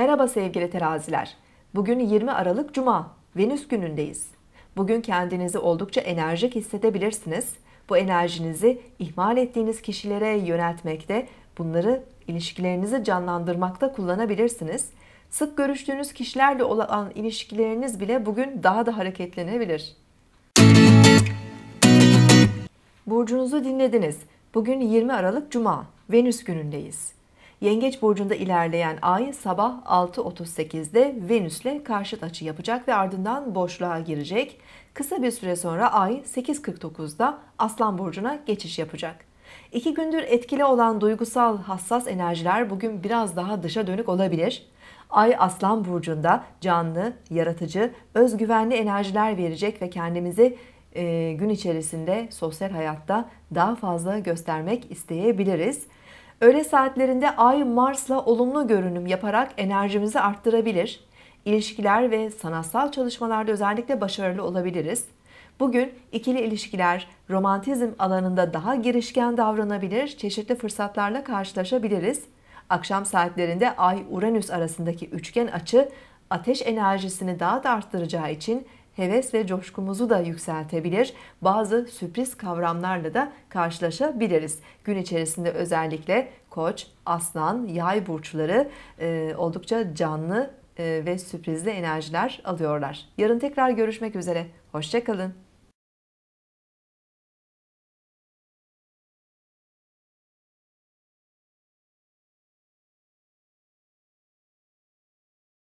Merhaba sevgili teraziler. Bugün 20 Aralık Cuma, Venüs günündeyiz. Bugün kendinizi oldukça enerjik hissedebilirsiniz. Bu enerjinizi ihmal ettiğiniz kişilere yöneltmekte, bunları ilişkilerinizi canlandırmakta kullanabilirsiniz. Sık görüştüğünüz kişilerle olan ilişkileriniz bile bugün daha da hareketlenebilir. Burcunuzu dinlediniz. Bugün 20 Aralık Cuma, Venüs günündeyiz. Yengeç burcunda ilerleyen ay sabah 6.38'de Venüs'le karşıt açı yapacak ve ardından boşluğa girecek. Kısa bir süre sonra ay 8.49'da Aslan burcuna geçiş yapacak. İki gündür etkili olan duygusal hassas enerjiler bugün biraz daha dışa dönük olabilir. Ay Aslan burcunda canlı, yaratıcı, özgüvenli enerjiler verecek ve kendimizi e, gün içerisinde sosyal hayatta daha fazla göstermek isteyebiliriz. Öğle saatlerinde Ay Mars'la olumlu görünüm yaparak enerjimizi arttırabilir. İlişkiler ve sanatsal çalışmalarda özellikle başarılı olabiliriz. Bugün ikili ilişkiler, romantizm alanında daha girişken davranabilir, çeşitli fırsatlarla karşılaşabiliriz. Akşam saatlerinde Ay-Uranüs arasındaki üçgen açı ateş enerjisini daha da arttıracağı için heves ve coşkumuzu da yükseltebilir. Bazı sürpriz kavramlarla da karşılaşabiliriz. Gün içerisinde özellikle Koç, Aslan, Yay burçları e, oldukça canlı e, ve sürprizli enerjiler alıyorlar. Yarın tekrar görüşmek üzere. Hoşçakalın.